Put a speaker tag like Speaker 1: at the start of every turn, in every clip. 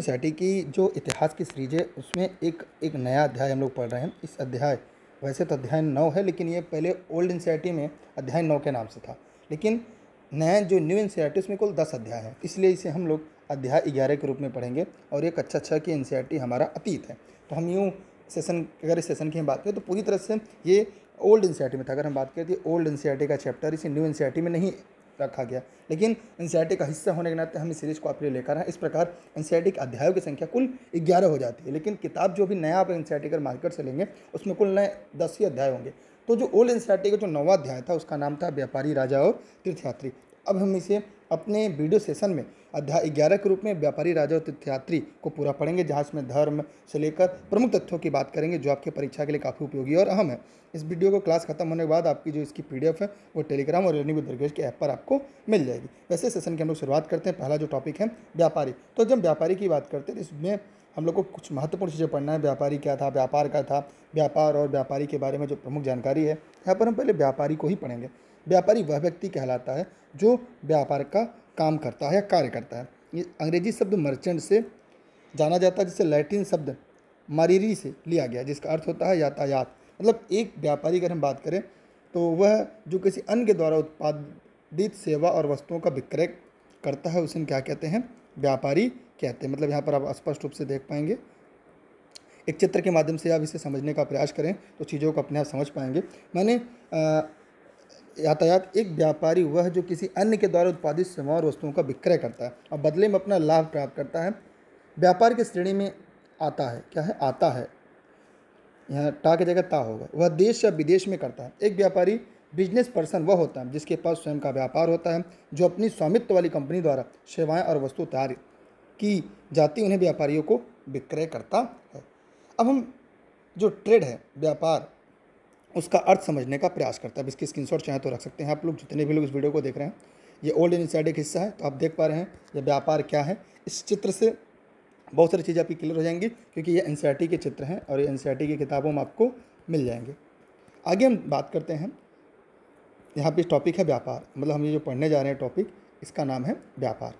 Speaker 1: society की जो इतिहास की सीरीज है उसमें एक एक नया अध्याय हम लोग पढ़ रहे हैं इस अध्याय वैसे तो अध्याय नौ है लेकिन ये पहले ओल्ड एनसीआईटी में अध्याय नौ के नाम से था लेकिन नया जो न्यू एनसीआईटी उसमें कुल दस अध्याय है इसलिए इसे हम लोग अध्याय ग्यारह के रूप में पढ़ेंगे और एक अच्छा अच्छा कि एन हमारा अतीत है तो हम यूँ सेशन अगर इस सेशन की हम बात करें तो पूरी तरह से ये ओल्ड एन में था अगर हम बात करें तो ओल्ड एन का चैप्टर इसे न्यू एन में नहीं रखा गया लेकिन एन e का हिस्सा होने के नाते हम इस सीरीज़ को आपके लिए लेकर आए इस प्रकार एन e के अध्यायों की संख्या कुल ग्यारह हो जाती है लेकिन किताब जो भी नया आप एन अगर मार्केट से लेंगे उसमें कुल नए दस ही अध्याय होंगे तो जो ओल्ड एन e का जो नवा अध्याय था उसका नाम था व्यापारी राजा और तीर्थयात्री अब हम इसे अपने वीडियो सेशन में अध्याय ग्यारह के रूप में व्यापारी राजा और तीर्थयात्री को पूरा पढ़ेंगे जहाँ इसमें धर्म से लेकर प्रमुख तथ्यों की बात करेंगे जो आपके परीक्षा के लिए काफ़ी उपयोगी और अहम है इस वीडियो को क्लास खत्म होने के बाद आपकी जो इसकी पी है वो टेलीग्राम और रेनी दरगेज के ऐप पर आपको मिल जाएगी वैसे सेशन की हम लोग शुरुआत करते हैं पहला जो टॉपिक है व्यापारी तो जब व्यापारी की बात करते हैं तो इसमें हम लोग को कुछ महत्वपूर्ण चीज़ें पढ़ना है व्यापारी क्या था व्यापार का था व्यापार और व्यापारी के बारे में जो प्रमुख जानकारी है यहाँ पर हम पहले व्यापारी को ही पढ़ेंगे व्यापारी वह व्यक्ति कहलाता है जो व्यापार का काम करता है या कार्य करता है ये अंग्रेजी शब्द मर्चेंट से जाना जाता है जिससे लैटिन शब्द मारीरी से लिया गया जिसका अर्थ होता है यातायात मतलब एक व्यापारी अगर हम बात करें तो वह जो किसी अन्य के द्वारा उत्पादित सेवा और वस्तुओं का विक्रय करता है उसे क्या कहते हैं व्यापारी कहते हैं मतलब यहाँ पर आप स्पष्ट रूप से देख पाएंगे एक चित्र के माध्यम से आप इसे समझने का प्रयास करें तो चीज़ों को अपने आप समझ पाएंगे मैंने यातायात एक व्यापारी वह जो किसी अन्य के द्वारा उत्पादित सेवाओं और वस्तुओं का विक्रय करता है और बदले में अपना लाभ प्राप्त करता है व्यापार की श्रेणी में आता है क्या है आता है यहाँ टा की जगह ता होगा वह देश या विदेश में करता है एक व्यापारी बिजनेस पर्सन वह होता है जिसके पास स्वयं का व्यापार होता है जो अपनी स्वामित्व वाली कंपनी द्वारा सेवाएं और वस्तु तैयार की जाती उन्हें व्यापारियों को विक्रय करता है अब हम जो ट्रेड है व्यापार उसका अर्थ समझने का प्रयास करता है अब इसकी स्क्रीनशॉट चाहें तो रख सकते हैं आप लोग जितने भी लोग इस वीडियो को देख रहे हैं ये ओल्ड एंड साइड एक हिस्सा है तो आप देख पा रहे हैं ये व्यापार क्या है इस चित्र से बहुत सारी चीज़ें आपकी क्लियर हो जाएंगी क्योंकि ये एन के चित्र हैं और ये एन की किताबों में आपको मिल जाएंगे आगे हम बात करते हैं यहाँ पे टॉपिक है व्यापार मतलब हम ये जो पढ़ने जा रहे हैं टॉपिक इसका नाम है व्यापार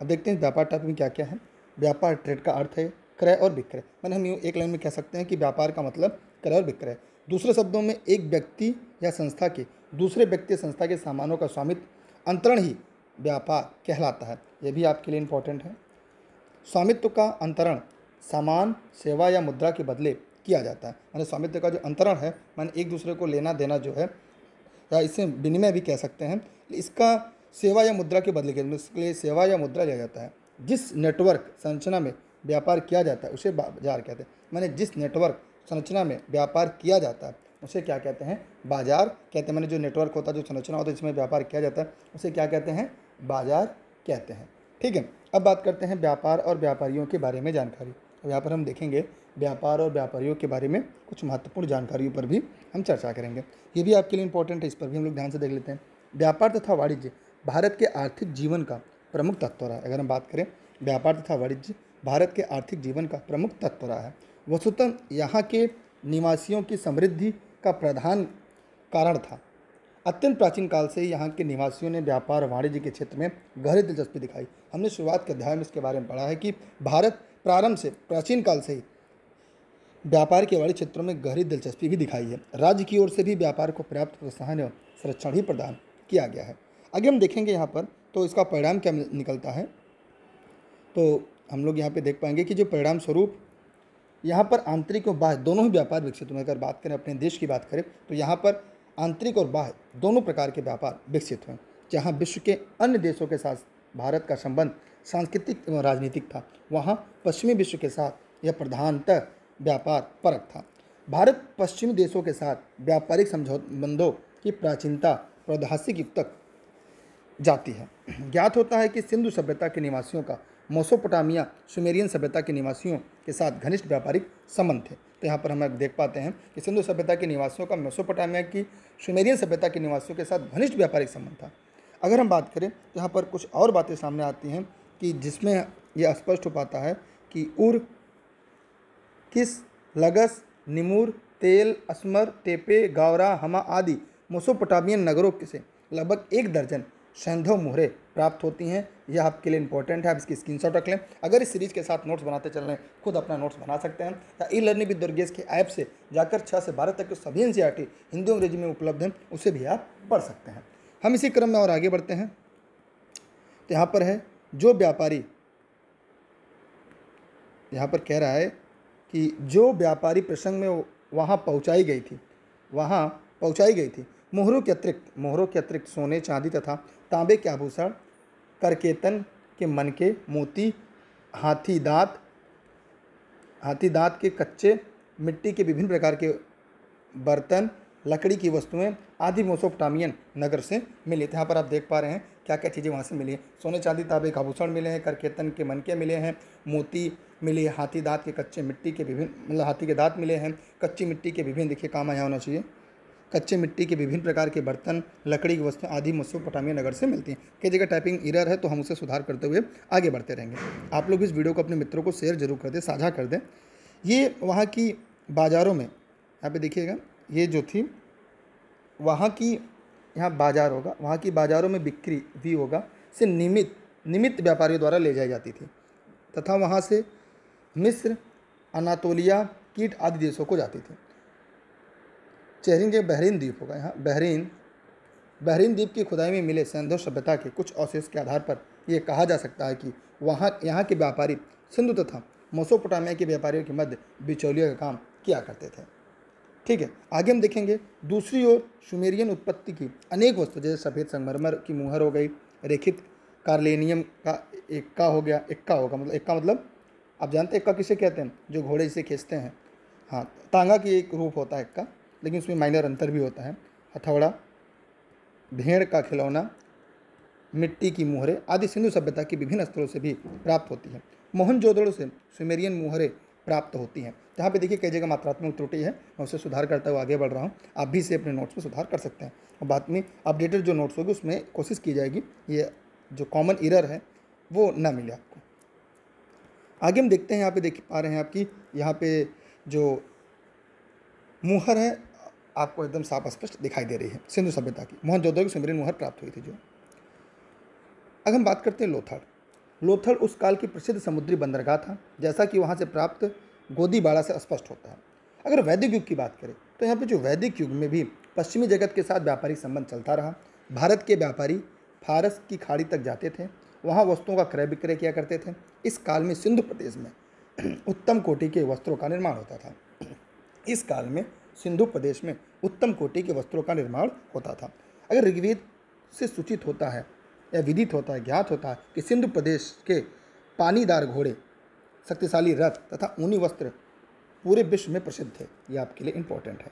Speaker 1: अब देखते हैं व्यापार टॉपिक में क्या क्या है व्यापार ट्रेड का अर्थ है क्रय और विक्रय मैंने मतलब हम यूँ एक लाइन में कह सकते हैं कि व्यापार का मतलब क्रय और विक्रय दूसरे शब्दों में एक व्यक्ति या संस्था के दूसरे व्यक्ति संस्था के सामानों का स्वामित्व अंतरण ही व्यापार कहलाता है यह भी आपके लिए इम्पोर्टेंट है स्वामित्व का अंतरण सामान सेवा या मुद्रा के बदले किया जाता है मैंने स्वामित्व का जो अंतरण है मैंने एक दूसरे को लेना देना जो है या इसे विनिमय भी कह सकते हैं इसका सेवा या मुद्रा के बदले के लिए सेवा या मुद्रा लिया जाता है जिस नेटवर्क संरचना में व्यापार किया जाता है उसे बाजार कहते हैं मैंने जिस नेटवर्क संरचना में व्यापार किया जाता है उसे क्या कहते हैं बाजार कहते हैं मैंने जो नेटवर्क होता है जो संरचना होता है जिसमें व्यापार किया जाता है उसे क्या कहते हैं बाजार कहते हैं ठीक है अब बात करते हैं व्यापार और व्यापारियों के बारे में जानकारी अब यहाँ पर हम देखेंगे व्यापार और व्यापारियों के बारे में कुछ महत्वपूर्ण जानकारियों पर भी हम चर्चा करेंगे ये भी आपके लिए इंपॉर्टेंट है इस पर भी हम लोग ध्यान से देख लेते हैं व्यापार तथा वाणिज्य भारत के आर्थिक जीवन का प्रमुख तत्व रहा है अगर हम बात करें व्यापार तथा वाणिज्य भारत के आर्थिक जीवन का प्रमुख तत्व रहा है वस्तुतः यहाँ के निवासियों की समृद्धि का प्रधान कारण था अत्यंत प्राचीन काल से यहाँ के निवासियों ने व्यापार वाणिज्य के क्षेत्र में गहरी दिलचस्पी दिखाई हमने शुरुआत के अध्याय में इसके बारे में पढ़ा है कि भारत प्रारंभ से प्राचीन काल से ही व्यापार के वाले क्षेत्रों में गहरी दिलचस्पी भी दिखाई है राज्य की ओर से भी व्यापार को पर्याप्त प्रोत्साहन एवं संरक्षण भी प्रदान किया गया है अगर हम देखेंगे यहाँ पर तो इसका परिणाम क्या निकलता है तो हम लोग यहाँ पे देख पाएंगे कि जो परिणाम स्वरूप यहाँ पर आंतरिक और बाह्य दोनों ही व्यापार विकसित हुए अगर बात करें अपने देश की बात करें तो यहाँ पर आंतरिक और बाह्य दोनों प्रकार के व्यापार विकसित हुए जहाँ विश्व के अन्य देशों के साथ भारत का संबंध सांस्कृतिक एवं राजनीतिक था वहाँ पश्चिमी विश्व के साथ यह प्रधानतः व्यापार परक था भारत पश्चिमी देशों के साथ व्यापारिक समझौबंदों की प्राचीनता प्रौधासिक युग तक जाती है ज्ञात होता है कि सिंधु सभ्यता के निवासियों का मोसोपोटामिया सुमेरियन सभ्यता के निवासियों के साथ घनिष्ठ व्यापारिक संबंध थे तो यहाँ पर हम देख पाते हैं कि सिंधु सभ्यता के निवासियों का मोसोपोटामिया की सुमेरियन सभ्यता के निवासियों के साथ घनिष्ठ व्यापारिक संबंध था अगर हम बात करें तो यहाँ पर कुछ और बातें सामने आती हैं कि जिसमें यह स्पष्ट हो पाता है कि उर किस लगस निमूर तेल असमर टेपे गावरा हमा आदि मोसोपोटामियन नगरों के से लगभग एक दर्जन सैंधव मुहरे प्राप्त होती हैं यह आपके लिए इंपॉर्टेंट है आप इसकी स्क्रीनशॉट रख लें अगर इस सीरीज के साथ नोट्स बनाते चल रहे हैं खुद अपना नोट्स बना सकते हैं या ई लर्निंग विद दुर्गेश के ऐप से जाकर छः से बारह तक के सभी एन e हिंदी अंग्रेजी में उपलब्ध हैं उसे भी आप पढ़ सकते हैं हम इसी क्रम में और आगे बढ़ते हैं तो यहाँ पर है जो व्यापारी यहाँ पर कह रहा है कि जो व्यापारी प्रसंग में वहाँ पहुँचाई गई थी वहाँ पहुँचाई गई थी मोहरों के अतिरिक्त मोहरों के अतिरिक्त सोने चांदी तथा तांबे के आभूषण करकेतन के मन के मोती हाथी दांत हाथी दांत के कच्चे मिट्टी के विभिन्न प्रकार के बर्तन लकड़ी की वस्तुएं आदि मोसोपटामियन नगर से मिले थे तो यहाँ पर आप देख पा रहे हैं क्या क्या चीज़ें वहाँ से मिली हैं सोने चांदी तांबे के आभूषण मिले हैं करकेतन के मनके मिले हैं मोती मिले हाथी दांत के कच्चे मिट्टी के विभिन्न मतलब हाथी के दांत मिले हैं कच्ची मिट्टी के विभिन्न देखिए काम आया होना चाहिए कच्चे मिट्टी के विभिन्न प्रकार के बर्तन लकड़ी की वस्तु आदि मेसोपोटामिया नगर से मिलती हैं कई जगह टाइपिंग इरर है तो हम उसे सुधार करते हुए आगे बढ़ते रहेंगे आप लोग इस वीडियो को अपने मित्रों को शेयर जरूर कर दें साझा कर दें ये वहाँ की बाज़ारों में यहाँ पे देखिएगा ये जो थी वहाँ की यहाँ बाज़ार होगा वहाँ की बाज़ारों में बिक्री भी होगा से निमित निमित्त व्यापारियों द्वारा ले जाई जाती थी तथा वहाँ से मिस्र अनातोलिया कीट आदि देशों को जाती थी चेहरीन के बहरीन द्वीप होगा यहाँ बहरीन बहरीन द्वीप की खुदाई में मिले सिंधु सभ्यता के कुछ अवशेष के आधार पर यह कहा जा सकता है कि वहाँ यहाँ के व्यापारी सिंधु तथा मोसोपोटामिया के व्यापारियों के मध्य बिचौलिया का काम किया करते थे ठीक है आगे हम देखेंगे दूसरी ओर शुमेरियन उत्पत्ति की अनेक वस्तु जैसे सफ़ेद संगमरमर की मुहर हो गई रेखित कार्लेनियम का इक्का हो गया इक्का होगा मतलब इक्का मतलब आप जानते हैं इक्का किसे कहते हैं जो घोड़े जिसे खींचते हैं हाँ तांगा की एक रूप होता है इक्का लेकिन उसमें माइनर अंतर भी होता है हथौड़ा भेड़ का खिलौना मिट्टी की मुहरें आदि सिंधु सभ्यता के विभिन्न स्तरों से भी प्राप्त होती है मोहनजोदड़ो से सुमेरियन मुहरें प्राप्त होती हैं जहाँ पे देखिए कई जगह मात्रात्मक त्रुटि है मैं उसे सुधार करता हुआ आगे बढ़ रहा हूँ आप भी इसे अपने नोट्स में सुधार कर सकते हैं और बाद में अपडेटेड जो नोट्स होगी उसमें कोशिश की जाएगी ये जो कॉमन इरर है वो ना मिले आपको आगे हम देखते हैं यहाँ पे देख पा रहे हैं आपकी यहाँ पे जो मुहर है आपको एकदम साफ स्पष्ट दिखाई दे रही है सिंधु सभ्यता की मोहनजोदड़ो की सुमेरियन मुहर प्राप्त हुई थी जो अगर हम बात करते हैं लोथड़ लोथड़ उस काल की प्रसिद्ध समुद्री बंदरगाह था जैसा कि वहाँ से प्राप्त गोदीबाड़ा से स्पष्ट होता है अगर वैदिक युग की बात करें तो यहाँ पर जो वैदिक युग में भी पश्चिमी जगत के साथ व्यापारिक संबंध चलता रहा भारत के व्यापारी फारस की खाड़ी तक जाते थे वहाँ वस्तुओं का क्रय विक्रय किया करते थे इस काल में सिंधु प्रदेश में उत्तम कोटि के वस्त्रों का निर्माण होता था इस काल में सिंधु प्रदेश में उत्तम कोटि के वस्त्रों का निर्माण होता था अगर ऋग्वेद से सूचित होता है या विदित होता है ज्ञात होता है कि सिंधु प्रदेश के पानीदार घोड़े शक्तिशाली रथ तथा ऊनी वस्त्र पूरे विश्व में प्रसिद्ध थे ये आपके लिए इम्पोर्टेंट है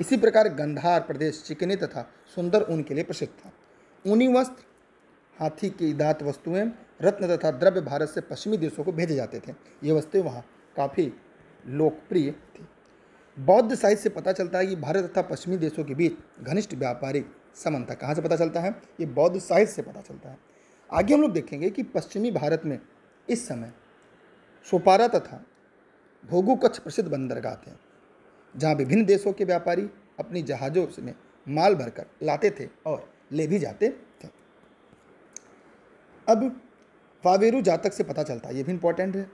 Speaker 1: इसी प्रकार गंधार प्रदेश चिकने तथा सुंदर ऊन के लिए प्रसिद्ध था ऊनी वस्त्र हाथी की दात वस्तुएं रत्न तथा द्रव्य भारत से पश्चिमी देशों को भेजे जाते थे ये वस्तुएं वहाँ काफ़ी लोकप्रिय थी बौद्ध साहित्य से पता चलता है कि भारत तथा पश्चिमी देशों के बीच घनिष्ठ व्यापारिक समानता कहाँ से पता चलता है ये बौद्ध साहित्य से पता चलता है आगे हम लोग देखेंगे कि पश्चिमी भारत में इस समय सोपारा तथा भोगू कच्छ प्रसिद्ध बंदरगाह थे जहाँ विभिन्न देशों के व्यापारी अपनी जहाज़ों में माल भरकर लाते थे और ले भी जाते थे अब वावेरू जातक से पता चलता है ये भी इम्पोर्टेंट है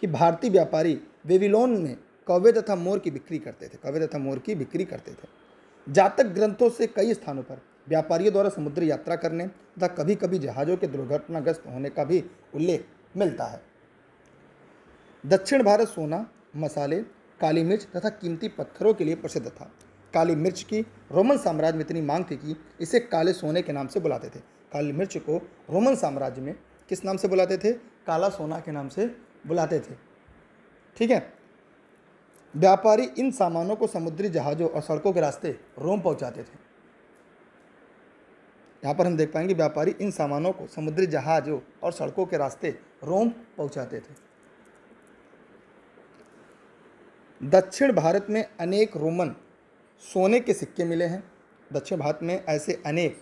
Speaker 1: कि भारतीय व्यापारी वेविलोन में कौवे तथा मोर की बिक्री करते थे कौवे तथा मोर की बिक्री करते थे जातक ग्रंथों से कई स्थानों पर व्यापारियों द्वारा समुद्री यात्रा करने तथा कभी कभी जहाज़ों के दुर्घटनाग्रस्त होने का भी उल्लेख मिलता है दक्षिण भारत सोना मसाले काली मिर्च तथा कीमती पत्थरों के लिए प्रसिद्ध था काली मिर्च की रोमन साम्राज्य में इतनी मांग थी कि इसे काले सोने के नाम से बुलाते थे काली मिर्च को रोमन साम्राज्य में किस नाम से बुलाते थे काला सोना के नाम से बुलाते थे ठीक है व्यापारी इन सामानों को समुद्री जहाज़ों और सड़कों के रास्ते रोम पहुंचाते थे यहाँ पर हम देख पाएंगे व्यापारी इन सामानों को समुद्री जहाज़ों और सड़कों के रास्ते रोम पहुंचाते थे दक्षिण भारत में अनेक रोमन सोने के सिक्के मिले हैं दक्षिण भारत में ऐसे अनेक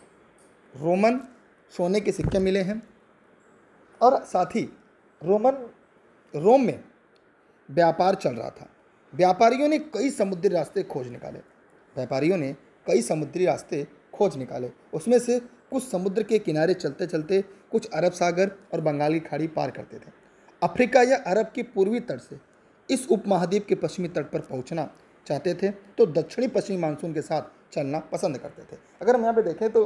Speaker 1: रोमन सोने के सिक्के मिले हैं और साथ ही रोमन रोम में व्यापार चल रहा था व्यापारियों ने कई समुद्री रास्ते खोज निकाले व्यापारियों ने कई समुद्री रास्ते खोज निकाले उसमें से कुछ समुद्र के किनारे चलते चलते कुछ अरब सागर और बंगाल की खाड़ी पार करते थे अफ्रीका या अरब के पूर्वी तट से इस उपमहाद्वीप के पश्चिमी तट पर पहुंचना चाहते थे तो दक्षिणी पश्चिमी मानसून के साथ चलना पसंद करते थे अगर हम यहाँ पे देखें तो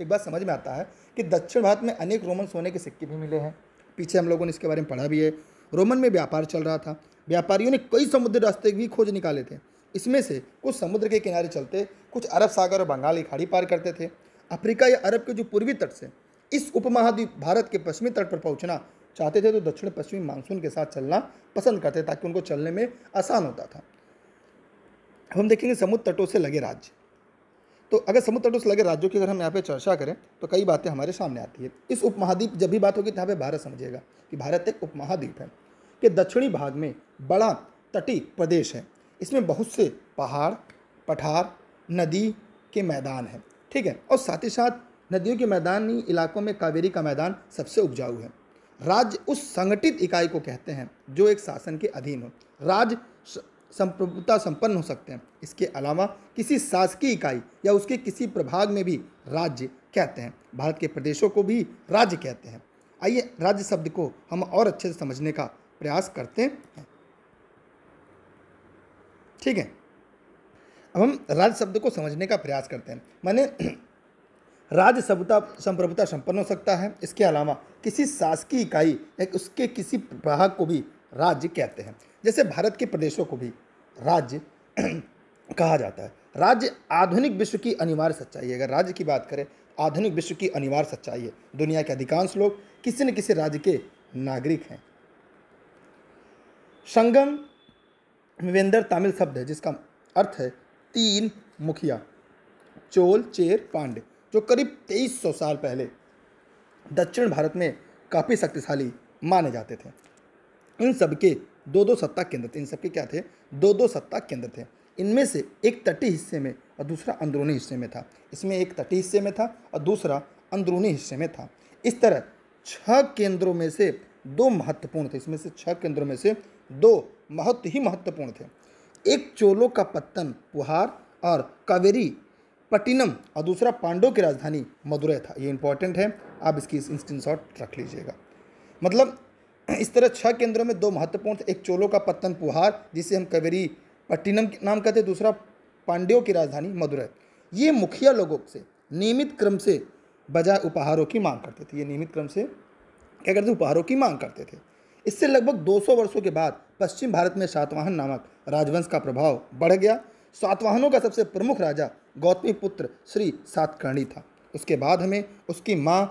Speaker 1: एक बात समझ में आता है कि दक्षिण भारत में अनेक रोमन सोने के सिक्के भी मिले हैं पीछे हम लोगों ने इसके बारे में पढ़ा भी है रोमन में व्यापार चल रहा था व्यापारियों ने कई समुद्र रास्ते भी खोज निकाले थे इसमें से कुछ समुद्र के किनारे चलते कुछ अरब सागर और बंगाल की खाड़ी पार करते थे अफ्रीका या अरब के जो पूर्वी तट से इस उपमहाद्वीप भारत के पश्चिमी तट पर पहुंचना चाहते थे तो दक्षिण पश्चिमी मानसून के साथ चलना पसंद करते ताकि उनको चलने में आसान होता था हम देखेंगे समुद्र तटों से लगे राज्य तो अगर समुद्र से लगे राज्यों की अगर हम यहाँ पे चर्चा करें तो कई बातें हमारे सामने आती है इस उपमहाद्वीप जब भी बात होगी तो यहाँ पर भारत समझिएगा कि भारत एक उपमहाद्वीप है कि दक्षिणी भाग में बड़ा तटीय प्रदेश है इसमें बहुत से पहाड़ पठार नदी के मैदान हैं ठीक है और साथ ही साथ नदियों के मैदानी इलाकों में कावेरी का मैदान सबसे उपजाऊ है राज्य उस संगठित इकाई को कहते हैं जो एक शासन के अधीन हो राज्य संप्रभुता संपन्न हो सकते हैं इसके अलावा किसी शासकीय इकाई या उसके किसी प्रभाग में भी राज्य कहते हैं भारत के प्रदेशों को भी राज्य कहते हैं आइए राज्य शब्द को हम और अच्छे से समझने का प्रयास करते हैं ठीक है अब हम राज्य शब्द को समझने का प्रयास करते हैं माने राज्य सभ्यता संप्रभुता संपन्न हो सकता है इसके अलावा किसी शासकीय इकाई या उसके किसी प्रभाग को भी राज्य कहते हैं जैसे भारत के प्रदेशों को भी राज्य कहा जाता है राज्य आधुनिक विश्व की अनिवार्य सच्चाई है अगर राज्य की बात करें आधुनिक विश्व की अनिवार्य सच्चाई है दुनिया के अधिकांश लोग किसी न किसी राज्य के नागरिक हैं संगम विवेंद्र तमिल शब्द है जिसका अर्थ है तीन मुखिया चोल चेर पांडे जो करीब 2300 साल पहले दक्षिण भारत में काफ़ी शक्तिशाली माने जाते थे इन सबके दो दो सत्ता केंद्र थे इन सबके क्या थे दो दो सत्ता केंद्र थे इनमें से एक तटीय हिस्से में और दूसरा अंदरूनी हिस्से में था इसमें एक तटीय हिस्से में था और दूसरा अंदरूनी हिस्से में था इस तरह छह केंद्रों में से दो महत्वपूर्ण थे इसमें से छह केंद्रों में से दो बहुत ही महत्वपूर्ण थे एक चोलों का पत्तन पुहार और कावेरी पटिनम और दूसरा पांडव की राजधानी मदुरै था ये इंपॉर्टेंट है आप इसकी स्क्रीन शॉट रख लीजिएगा मतलब इस तरह छह केंद्रों में दो महत्वपूर्ण एक चोलों का पत्तन पुहार जिसे हम कवेरी पट्टिनम नाम कहते हैं दूसरा पांड्यों की राजधानी मदुरै ये मुखिया लोगों से नियमित क्रम से बजाय उपहारों की मांग करते थे ये नियमित क्रम से क्या करते उपहारों की मांग करते थे इससे लगभग 200 वर्षों के बाद पश्चिम भारत में सातवाहन नामक राजवंश का प्रभाव बढ़ गया सातवाहनों का सबसे प्रमुख राजा गौतमी पुत्र श्री सातकर्णी था उसके बाद हमें उसकी माँ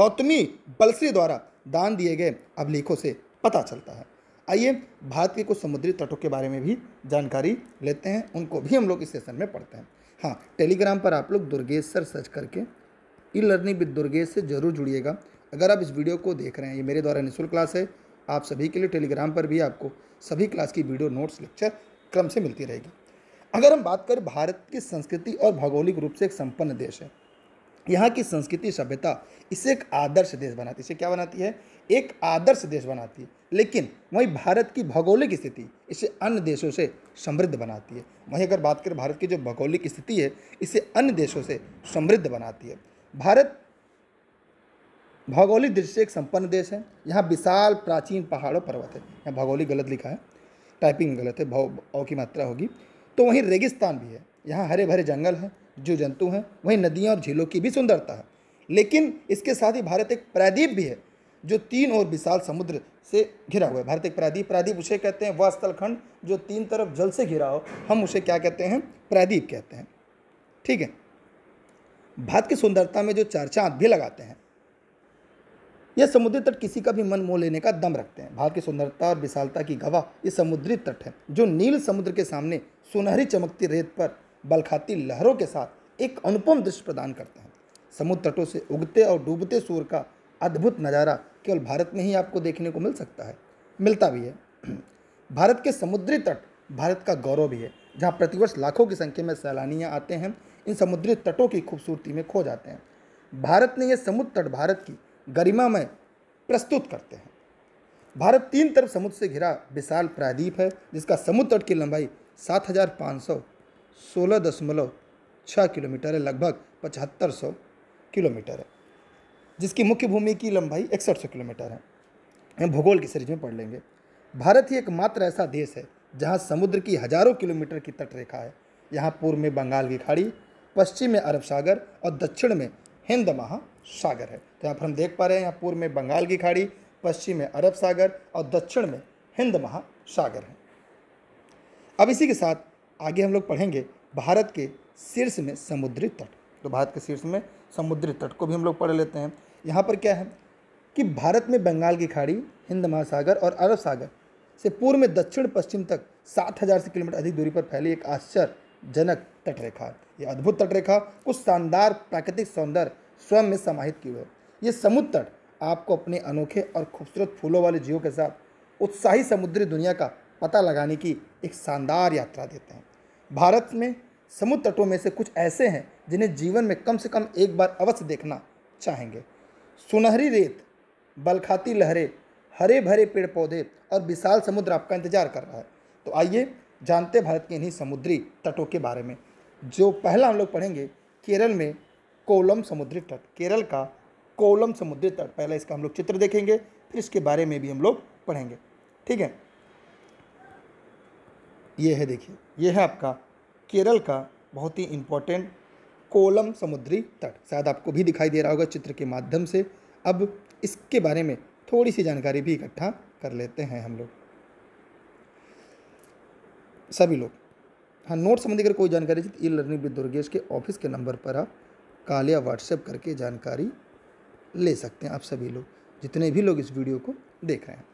Speaker 1: गौतमी बलसी द्वारा दान दिए गए अभिलेखों से पता चलता है आइए भारत के कुछ समुद्री तटों के बारे में भी जानकारी लेते हैं उनको भी हम लोग इस सेशन में पढ़ते हैं हाँ टेलीग्राम पर आप लोग दुर्गेश्वर सर्च करके ई लर्निंग विद दुर्गेश से जरूर जुड़िएगा अगर आप इस वीडियो को देख रहे हैं ये मेरे द्वारा निःशुल्क क्लास है आप सभी के लिए टेलीग्राम पर भी आपको सभी क्लास की वीडियो नोट्स लेक्चर क्रम से मिलती रहेगी अगर हम बात करें भारत की संस्कृति और भौगोलिक रूप से एक संपन्न देश है यहाँ की संस्कृति सभ्यता इसे एक आदर्श देश बनाती है इसे क्या बनाती है एक आदर्श देश बनाती है लेकिन वहीं भारत की भौगोलिक स्थिति इसे अन्य देशों से समृद्ध बनाती है वहीं अगर बात करें भारत की जो भौगोलिक स्थिति है इसे अन्य देशों से समृद्ध बनाती है भारत भौगोलिक दृष्टि से एक संपन्न देश है यहाँ विशाल प्राचीन पहाड़ों पर्वत है यहाँ भौगोलिक गलत लिखा है टाइपिंग गलत है भाव की मात्रा होगी तो वहीं रेगिस्तान भी है यहाँ हरे भरे जंगल हैं जो जंतु हैं वहीं नदियाँ और झीलों की भी सुंदरता है लेकिन इसके साथ ही भारत एक प्रायद्वीप भी है जो तीन और विशाल समुद्र से घिरा हुआ है भारत एक प्रायद्वीप प्रायद्वीप उसे कहते हैं वह स्थलखंड जो तीन तरफ जल से घिरा हो हम उसे क्या कहते हैं प्रायद्वीप कहते हैं ठीक है भारत की सुंदरता में जो चार चांद भी लगाते हैं यह समुद्री तट किसी का भी मन मोह लेने का दम रखते हैं भारत की सुंदरता और विशालता की गवाह ये समुद्री तट है जो नील समुद्र के सामने सुनहरी चमकती रेत पर बलखाती लहरों के साथ एक अनुपम दृश्य प्रदान करते हैं समुद्र तटों से उगते और डूबते सूर्य का अद्भुत नज़ारा केवल भारत में ही आपको देखने को मिल सकता है मिलता भी है भारत के समुद्री तट भारत का गौरव भी है जहाँ प्रतिवर्ष लाखों की संख्या में सैलानियाँ आते हैं इन समुद्री तटों की खूबसूरती में खो जाते हैं भारत ने यह समुद्र तट भारत की गरिमा में प्रस्तुत करते हैं भारत तीन तरफ समुद्र से घिरा विशाल प्रायद्वीप है जिसका समुद्र तट की लंबाई सात हज़ार पाँच सौ सोलह दशमलव छः किलोमीटर है लगभग पचहत्तर सौ किलोमीटर है जिसकी मुख्य भूमि की लंबाई इकसठ सौ किलोमीटर है हम भूगोल की सीरीज में पढ़ लेंगे भारत ही एकमात्र ऐसा देश है जहाँ समुद्र की हजारों किलोमीटर की तटरेखा है यहाँ पूर्व में बंगाल की खाड़ी पश्चिम में अरब सागर और दक्षिण में हिंद महासागर है तो यहाँ पर हम देख पा रहे हैं यहाँ पूर्व में बंगाल की खाड़ी पश्चिम में अरब सागर और दक्षिण में हिंद महासागर है अब इसी के साथ आगे हम लोग पढ़ेंगे भारत के शीर्ष में समुद्री तट तो भारत के शीर्ष में समुद्री तट को भी हम लोग पढ़ लेते हैं यहाँ पर क्या है कि भारत में बंगाल की खाड़ी हिंद महासागर और अरब सागर से पूर्व में दक्षिण पश्चिम तक सात हज़ार से किलोमीटर अधिक दूरी पर फैली एक आश्चर्यजनक तटरेखा है यह अद्भुत तटरेखा कुछ शानदार प्राकृतिक सौंदर्य स्वयं में समाहित की हुई है ये समुद्र तट आपको अपने अनोखे और खूबसूरत फूलों वाले जीवों के साथ उत्साही समुद्री दुनिया का पता लगाने की एक शानदार यात्रा देते हैं भारत में समुद्र तटों में से कुछ ऐसे हैं जिन्हें जीवन में कम से कम एक बार अवश्य देखना चाहेंगे सुनहरी रेत बलखाती लहरें हरे भरे पेड़ पौधे और विशाल समुद्र आपका इंतजार कर रहा है तो आइए जानते भारत के इन्हीं समुद्री तटों के बारे में जो पहला हम लोग पढ़ेंगे केरल में कोलम समुद्री तट केरल का कोलम समुद्री तट पहले इसका हम लोग चित्र देखेंगे फिर इसके बारे में भी हम लोग पढ़ेंगे ठीक है ये है देखिए ये है आपका केरल का बहुत ही इम्पोर्टेंट कोलम समुद्री तट शायद आपको भी दिखाई दे रहा होगा चित्र के माध्यम से अब इसके बारे में थोड़ी सी जानकारी भी इकट्ठा कर लेते हैं हम लोग सभी लोग हाँ नोट संबंधी अगर कोई जानकारी ई लर्निंग विद दुर्गेश के ऑफिस के नंबर पर आप काल या व्हाट्सएप करके जानकारी ले सकते हैं आप सभी लोग जितने भी लोग इस वीडियो को देख रहे हैं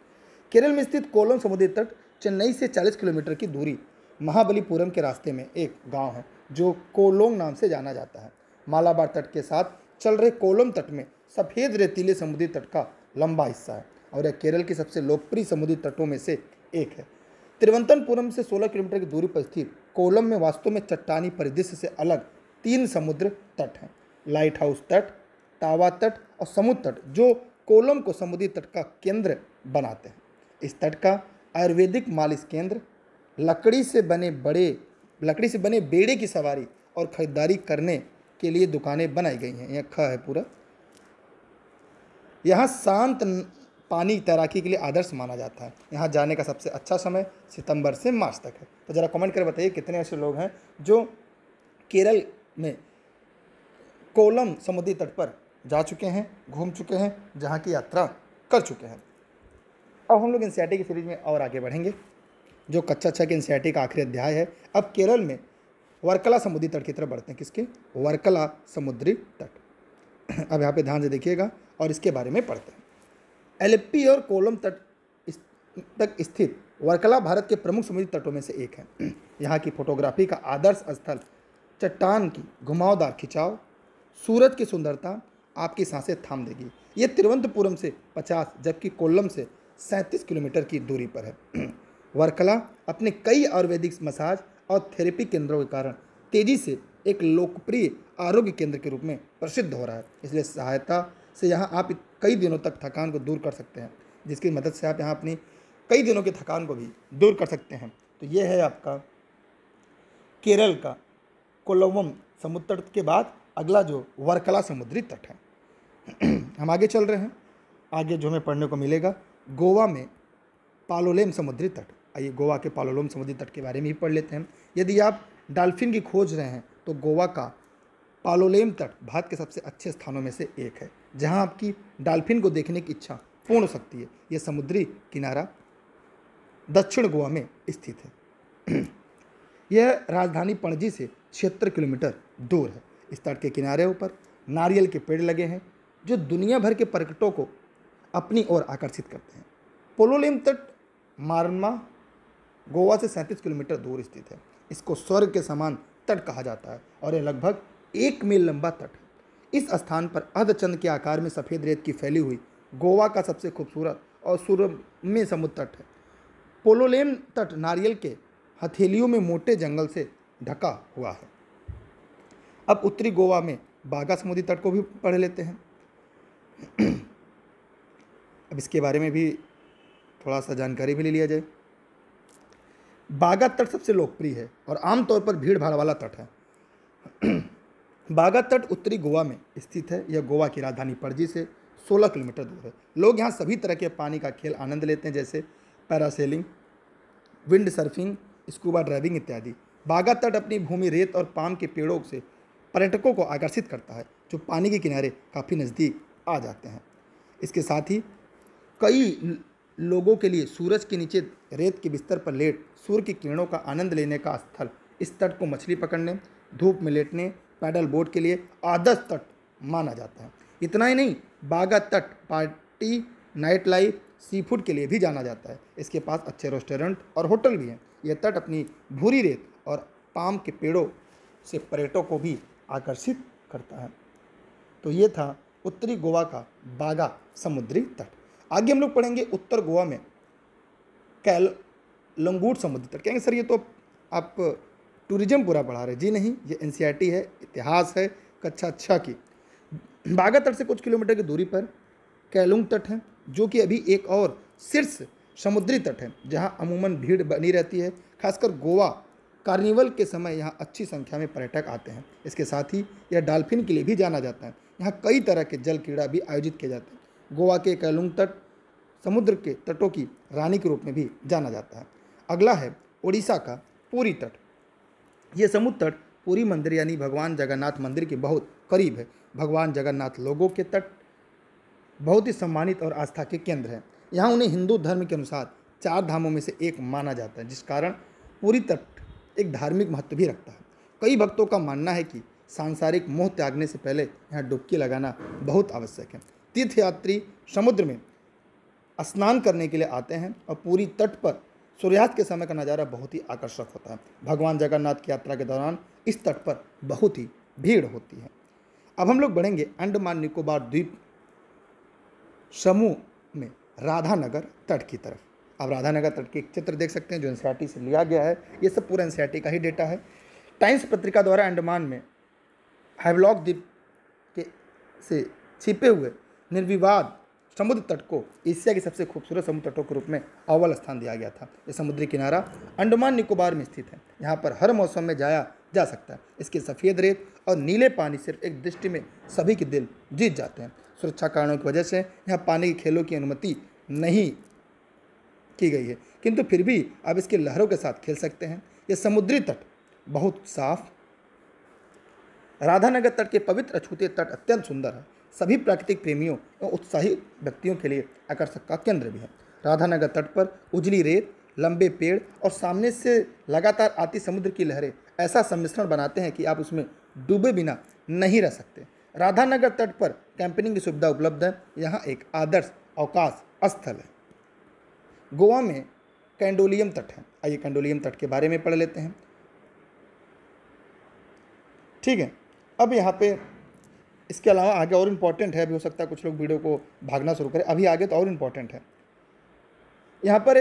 Speaker 1: केरल में स्थित कोलम समुद्री तट चेन्नई से 40 किलोमीटर की दूरी महाबलीपुरम के रास्ते में एक गांव है जो कोलोंग नाम से जाना जाता है मालाबार तट के साथ चल रहे कोलम तट में सफ़ेद रेतीले समुद्री तट का लंबा हिस्सा है और यह केरल के सबसे लोकप्रिय समुद्री तटों में से एक है तिरुवंतनपुरम से 16 किलोमीटर की दूरी पर स्थित कोलम में वास्तव में चट्टानी परिदृश्य से अलग तीन समुद्र तट हैं लाइट हाउस तट तावा तट और समुद्र तट जो कोलम को समुद्री तट का केंद्र बनाते हैं इस तट का आयुर्वेदिक मालिश केंद्र लकड़ी से बने बड़े लकड़ी से बने बेड़े की सवारी और खरीदारी करने के लिए दुकानें बनाई गई हैं यह ख है पूरा यहाँ शांत पानी तैराकी के लिए आदर्श माना जाता है यहाँ जाने का सबसे अच्छा समय सितंबर से मार्च तक है तो ज़रा कमेंट कर बताइए कितने ऐसे लोग हैं जो केरल में कोलम समुद्री तट पर जा चुके हैं घूम चुके हैं जहाँ की यात्रा कर चुके हैं अब हम लोग एन की सीरीज़ में और आगे बढ़ेंगे जो कच्चा छः के एन का आखिरी अध्याय है अब केरल में वर्कला समुद्री तट की तरफ बढ़ते हैं किसके वर्कला समुद्री तट अब यहाँ पे ध्यान से देखिएगा और इसके बारे में पढ़ते हैं एलपी और कोलम तट तक स्थित वर्कला भारत के प्रमुख समुद्री तटों में से एक है यहाँ की फोटोग्राफी का आदर्श स्थल चट्टान की घुमावदार खिंचाव सूरज की सुंदरता आपकी सांसें थाम देगी ये तिरुवनंतपुरम से 50 जबकि कोल्लम से सैंतीस किलोमीटर की दूरी पर है वर्कला अपने कई आयुर्वेदिक मसाज और थेरेपी केंद्रों के कारण तेजी से एक लोकप्रिय आरोग्य केंद्र के रूप में प्रसिद्ध हो रहा है इसलिए सहायता से यहाँ आप कई दिनों तक थकान को दूर कर सकते हैं जिसकी मदद से आप यहाँ अपनी कई दिनों की थकान को भी दूर कर सकते हैं तो ये है आपका केरल का कोलोम समुद्र तट के बाद अगला जो वर्कला समुद्री तट है हम आगे चल रहे हैं आगे जो हमें पढ़ने को मिलेगा गोवा में पालोलेम समुद्री तट आइए गोवा के पालोलोम समुद्री तट के बारे में ही पढ़ लेते हैं यदि आप डाल्फिन की खोज रहे हैं तो गोवा का पालोलेम तट भारत के सबसे अच्छे स्थानों में से एक है जहां आपकी डाल्फिन को देखने की इच्छा पूर्ण हो सकती है यह समुद्री किनारा दक्षिण गोवा में स्थित है यह राजधानी पणजी से छिहत्तर किलोमीटर दूर है इस तट के किनारे ऊपर नारियल के पेड़ लगे हैं जो दुनिया भर के पर्यटकों को अपनी ओर आकर्षित करते हैं पोलोलेम तट मारमा गोवा से सैंतीस किलोमीटर दूर स्थित है इसको स्वर्ग के समान तट कहा जाता है और यह लगभग एक मील लंबा तट है इस स्थान पर अर्धचंद के आकार में सफ़ेद रेत की फैली हुई गोवा का सबसे खूबसूरत और सुरम्य समुद्र तट है पोलोलेम तट नारियल के हथेलियों में मोटे जंगल से ढका हुआ है अब उत्तरी गोवा में बागा समुद्री तट को भी पढ़ लेते हैं अब इसके बारे में भी थोड़ा सा जानकारी भी ले लिया जाए बागा तट सबसे लोकप्रिय है और आमतौर पर भीड़ भाड़ वाला तट है बागा तट उत्तरी गोवा में स्थित है यह गोवा की राजधानी पणजी से 16 किलोमीटर दूर है लोग यहाँ सभी तरह के पानी का खेल आनंद लेते हैं जैसे parasailing wind surfing scuba driving इत्यादि बागा तट अपनी भूमि रेत और पाम के पेड़ों से पर्यटकों को आकर्षित करता है जो पानी के किनारे काफ़ी नज़दीक आ जाते हैं इसके साथ ही कई लोगों के लिए सूरज के नीचे रेत के बिस्तर पर लेट सूर्य की किरणों का आनंद लेने का स्थल इस तट को मछली पकड़ने धूप में लेटने पैडल बोट के लिए आदर्श तट माना जाता है इतना ही नहीं बागा तट party nightlife seafood के लिए भी जाना जाता है इसके पास अच्छे रेस्टोरेंट और होटल भी हैं यह तट अपनी भूरी रेत और पाम के पेड़ों से पर्यटकों को भी आकर्षित करता है तो ये था उत्तरी गोवा का बागा समुद्री तट आगे हम लोग पढ़ेंगे उत्तर गोवा में कैल लंगूट समुद्र तट कहेंगे सर ये तो आप टूरिज्म पूरा पढ़ा रहे जी नहीं ये एन e है इतिहास है कक्षा अच्छा की बागा तट से कुछ किलोमीटर की दूरी पर कैलुंग तट है जो कि अभी एक और शीर्ष समुद्री तट है जहां अमूमन भीड़ बनी रहती है खासकर गोवा कार्निवल के समय यहाँ अच्छी संख्या में पर्यटक आते हैं इसके साथ ही यह डॉल्फिन के लिए भी जाना जाता है यहाँ कई तरह के जल क्रीड़ा भी आयोजित किए जाते हैं गोवा के कैलुंग तट समुद्र के तटों की रानी के रूप में भी जाना जाता है अगला है उड़ीसा का पूरी तट ये समुद्र तट पूरी मंदिर यानी भगवान जगन्नाथ मंदिर के बहुत करीब है भगवान जगन्नाथ लोगों के तट बहुत ही सम्मानित और आस्था के केंद्र है यहाँ उन्हें हिंदू धर्म के अनुसार चार धामों में से एक माना जाता है जिस कारण पूरी तट एक धार्मिक महत्व भी रखता है कई भक्तों का मानना है कि सांसारिक मोह त्यागने से पहले यहाँ डुबकी लगाना बहुत आवश्यक है तीर्थयात्री समुद्र में स्नान करने के लिए आते हैं और पूरी तट पर सूर्यास्त के समय का नज़ारा बहुत ही आकर्षक होता है भगवान जगन्नाथ की यात्रा के दौरान इस तट पर बहुत ही भीड़ होती है अब हम लोग बढ़ेंगे अंडमान निकोबार द्वीप समूह में राधा नगर तट की तरफ अब राधा नगर तट के एक चित्र देख सकते हैं जो एन से लिया गया है ये सब पूरा एन का ही डेटा है टाइम्स पत्रिका द्वारा अंडमान में हैवलॉक द्वीप के से छिपे हुए निर्विवाद समुद्र तट को एशिया के सबसे खूबसूरत समुद्र तटों के रूप में अव्वल स्थान दिया गया था यह समुद्री किनारा अंडमान निकोबार में स्थित है यहाँ पर हर मौसम में जाया जा सकता है इसके सफ़ेद रेत और नीले पानी सिर्फ एक दृष्टि में सभी के दिल जीत जाते हैं सुरक्षा कारणों की वजह से यहाँ पानी के खेलों की अनुमति नहीं की गई है किंतु फिर भी आप इसकी लहरों के साथ खेल सकते हैं यह समुद्री तट बहुत साफ राधानगर तट के पवित्र अछूते तट अत्यंत सुंदर है सभी प्राकृतिक प्रेमियों और उत्साहित व्यक्तियों के लिए आकर्षक का केंद्र भी है राधानगर तट पर उजली रेत लंबे पेड़ और सामने से लगातार आती समुद्र की लहरें ऐसा सम्मिश्रण बनाते हैं कि आप उसमें डूबे बिना नहीं रह सकते राधानगर तट पर कैंपिंग की सुविधा उपलब्ध है यहाँ एक आदर्श अवकाश स्थल है गोवा में कैंडोलियम तट है आइए कैंडोलियम तट के बारे में पढ़ लेते हैं ठीक है अब यहाँ पे इसके अलावा आगे और इम्पॉर्टेंट है भी हो सकता है कुछ लोग वीडियो को भागना शुरू करें अभी आगे तो और इम्पॉर्टेंट है यहाँ पर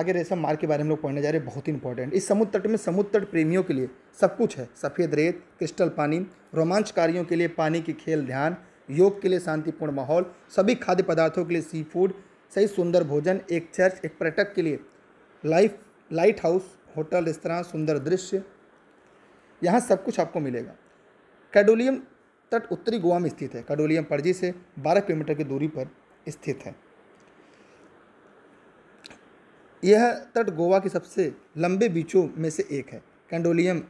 Speaker 1: आगे रेशम मार्ग के बारे में लोग पढ़ने जा रहे हैं बहुत ही इंपॉर्टेंट इस समुद्र तट में समुद्र तट प्रेमियों के लिए सब कुछ है सफ़ेद रेत क्रिस्टल पानी रोमांचकारियों के लिए पानी के खेल ध्यान योग के लिए शांतिपूर्ण माहौल सभी खाद्य पदार्थों के लिए सी फूड सही सुंदर भोजन एक चर्च एक पर्यटक के लिए life lighthouse hotel restaurant सुंदर दृश्य यहाँ सब कुछ आपको मिलेगा कैडोलियम तट उत्तरी गोवा में स्थित है कडोलियम पणजी से 12 किलोमीटर की दूरी पर स्थित है यह तट गोवा के सबसे लंबे बीचों में से एक है कैंडोलियम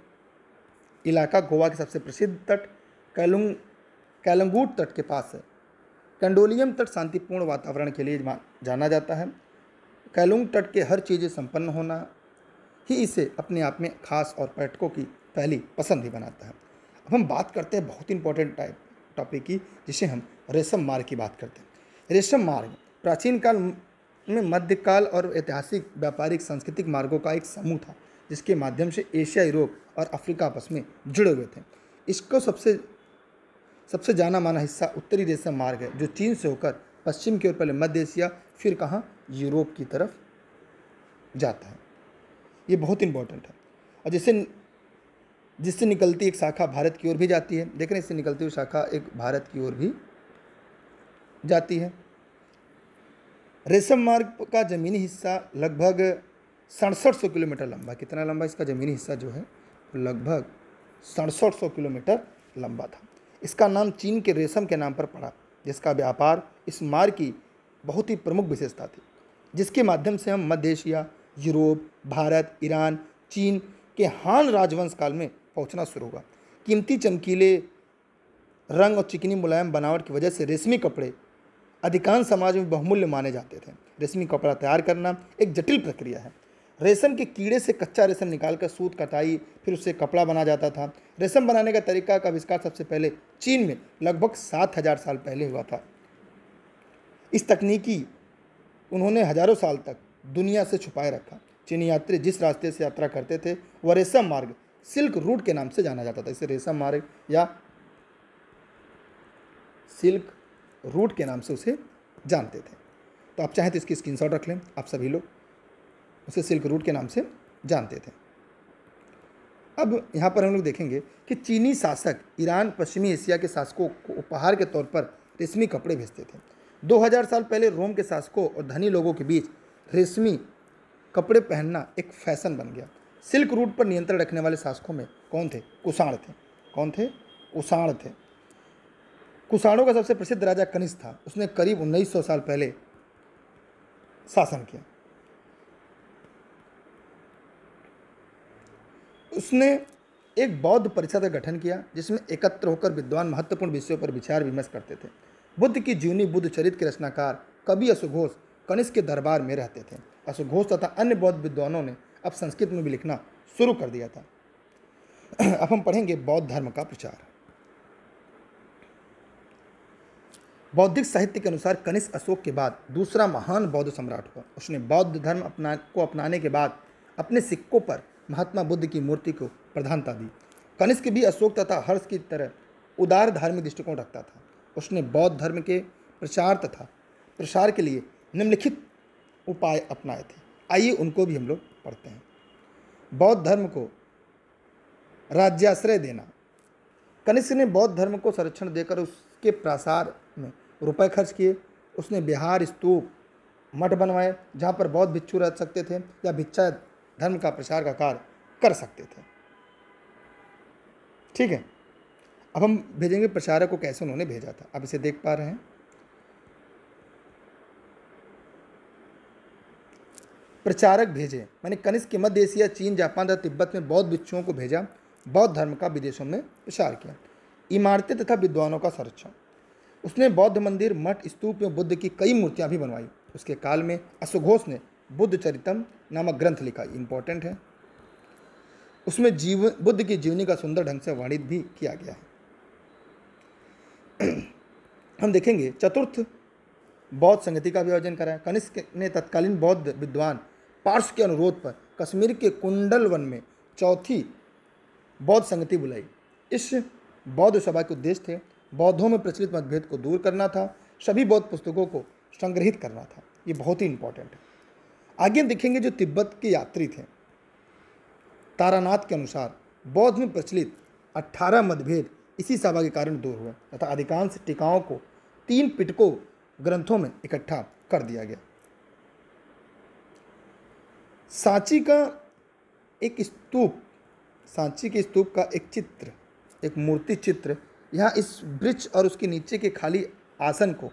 Speaker 1: इलाका गोवा के सबसे प्रसिद्ध तट कैलुंग कैलंगूट तट के पास है कैंडोलियम तट शांतिपूर्ण वातावरण के लिए जाना जाता है कैलुंग तट के हर चीज़ें संपन्न होना ही इसे अपने आप में खास और पर्यटकों की पहली पसंद ही बनाता है अब हम बात करते हैं बहुत इंपॉर्टेंट टाइप टॉपिक की जिसे हम रेशम मार्ग की बात करते हैं रेशम मार्ग प्राचीन काल में मध्यकाल और ऐतिहासिक व्यापारिक सांस्कृतिक मार्गों का एक समूह था जिसके माध्यम से एशिया यूरोप और अफ्रीका आपस में जुड़े हुए थे इसको सबसे सबसे जाना माना हिस्सा उत्तरी रेशम मार्ग है जो चीन से होकर पश्चिम की ओर पहले मध्य एशिया फिर कहाँ यूरोप की तरफ जाता है ये बहुत इंपॉर्टेंट है और जैसे जिससे निकलती एक शाखा भारत की ओर भी जाती है देख रहे हैं इससे निकलती हुई शाखा एक भारत की ओर भी जाती है रेशम मार्ग का ज़मीनी हिस्सा लगभग सड़सठ सौ किलोमीटर लंबा कितना लंबा इसका ज़मीनी हिस्सा जो है लगभग सड़सठ सौ किलोमीटर लंबा था इसका नाम चीन के रेशम के नाम पर पड़ा जिसका व्यापार इस मार्ग की बहुत ही प्रमुख विशेषता थी जिसके माध्यम से हम मध्य एशिया यूरोप भारत ईरान चीन के हान राजवंश काल में पहुंचना शुरू हुआ कीमती चमकीले रंग और चिकनी मुलायम बनावट की वजह से रेशमी कपड़े अधिकांश समाज में बहुमूल्य माने जाते थे रेशमी कपड़ा तैयार करना एक जटिल प्रक्रिया है रेशम के कीड़े से कच्चा रेशम निकालकर सूत कटाई फिर उससे कपड़ा बना जाता था रेशम बनाने का तरीका का आविष्कार सबसे पहले चीन में लगभग सात हजार साल पहले हुआ था इस तकनीकी उन्होंने हजारों साल तक दुनिया से छुपाए रखा चीनी यात्री जिस रास्ते से यात्रा करते थे वह रेशम मार्ग सिल्क रूट के नाम से जाना जाता था इसे रेशम मार्ग या सिल्क रूट के नाम से उसे जानते थे तो आप चाहें तो इसकी स्क्रीनशॉट रख लें आप सभी लोग उसे सिल्क रूट के नाम से जानते थे अब यहाँ पर हम लोग देखेंगे कि चीनी शासक ईरान पश्चिमी एशिया के शासकों को उपहार के तौर पर रेशमी कपड़े भेजते थे 2000 साल पहले रोम के शासकों और धनी लोगों के बीच रेशमी कपड़े पहनना एक फैशन बन गया सिल्क रूट पर नियंत्रण रखने वाले शासकों में कौन थे कुषाण थे कौन थे कुषाण थे कुषाणों का सबसे प्रसिद्ध राजा कनिष्ठ था उसने करीब 1900 साल पहले शासन किया उसने एक बौद्ध परिषद का गठन किया जिसमें एकत्र होकर विद्वान महत्वपूर्ण विषयों पर विचार विमर्श करते थे बुद्ध की जीवनी बुद्ध चरित्र के रचनाकार कवि अशुघोष कनिष्क के दरबार में रहते थे अशुघोष तथा अन्य बौद्ध विद्वानों ने अब संस्कृत में भी लिखना शुरू कर दिया था अब हम पढ़ेंगे बौद्ध धर्म का प्रचार बौद्धिक साहित्य के अनुसार कनिष्क अशोक के बाद दूसरा महान बौद्ध सम्राट हुआ उसने बौद्ध धर्म अपना को अपनाने के बाद अपने सिक्कों पर महात्मा बुद्ध की मूर्ति को प्रधानता दी कनिष्क भी अशोक तथा हर्ष की तरह उदार धार्मिक दृष्टिकोण रखता था उसने बौद्ध धर्म के प्रचार तथा प्रसार के लिए निम्नलिखित उपाय अपनाए थे आइए उनको भी हम लोग पढ़ते हैं बौद्ध धर्म को राज्याश्रय देना कनिष्क ने बौद्ध धर्म को संरक्षण देकर उसके प्रसार में रुपए खर्च किए उसने बिहार स्तूप मठ बनवाए जहाँ पर बौद्ध भिक्षु रह सकते थे या भिक्षा धर्म का प्रचार का कार्य कर सकते थे ठीक है अब हम भेजेंगे प्रचारक को कैसे उन्होंने भेजा था आप इसे देख पा रहे हैं प्रचारक भेजे मैंने कनिष्क के मध्य एशिया चीन जापान तथा तिब्बत में बौद्ध भिक्षुओं को भेजा बौद्ध धर्म का विदेशों में प्रचार किया इमारतें तथा विद्वानों का संरक्षण उसने बौद्ध मंदिर मठ स्तूप में बुद्ध की कई मूर्तियाँ भी बनवाई उसके काल में अशुघोष ने बुद्ध चरितम नामक ग्रंथ लिखा इंपॉर्टेंट है उसमें जीव बुद्ध की जीवनी का सुंदर ढंग से वर्णित भी किया गया है हम देखेंगे चतुर्थ बौद्ध संगति का भी आयोजन कराया कनिष्क ने तत्कालीन बौद्ध विद्वान पार्श्व के अनुरोध पर कश्मीर के कुंडल वन में चौथी बौद्ध संगति बुलाई इस बौद्ध सभा के उद्देश्य थे बौद्धों में प्रचलित मतभेद को दूर करना था सभी बौद्ध पुस्तकों को संग्रहित करना था ये बहुत ही इंपॉर्टेंट है आगे हम देखेंगे जो तिब्बत के यात्री थे तारानाथ के अनुसार बौद्ध में प्रचलित 18 मतभेद इसी सभा के कारण दूर हुए तथा अधिकांश टीकाओं को तीन पिटकों ग्रंथों में इकट्ठा कर दिया गया सांची का एक स्तूप सांची के स्तूप का एक चित्र एक मूर्ति चित्र यहाँ इस वृक्ष और उसके नीचे के खाली आसन को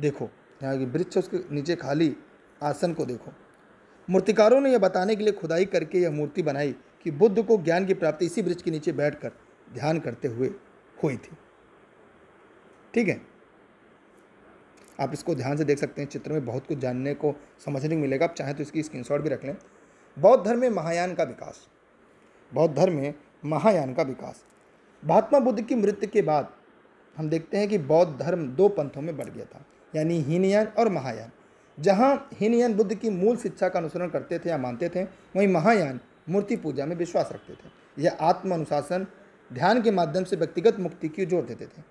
Speaker 1: देखो यहाँ की वृक्ष उसके नीचे खाली आसन को देखो मूर्तिकारों ने यह बताने के लिए खुदाई करके यह मूर्ति बनाई कि बुद्ध को ज्ञान की प्राप्ति इसी वृक्ष के नीचे बैठकर ध्यान करते हुए हुई थी ठीक है आप इसको ध्यान से देख सकते हैं चित्र में बहुत कुछ जानने को समझने को मिलेगा आप चाहें तो इसकी स्क्रीनशॉट भी रख लें बौद्ध धर्म में महायान का विकास बौद्ध धर्म में महायान का विकास महात्मा बुद्ध की मृत्यु के बाद हम देखते हैं कि बौद्ध धर्म दो पंथों में बढ़ गया था यानी हीनयान और महायान जहाँ हीनयान बुद्ध की मूल शिक्षा का अनुसरण करते थे या मानते थे वहीं महायान मूर्ति पूजा में विश्वास रखते थे यह आत्म अनुशासन ध्यान के माध्यम से व्यक्तिगत मुक्ति की जोर देते थे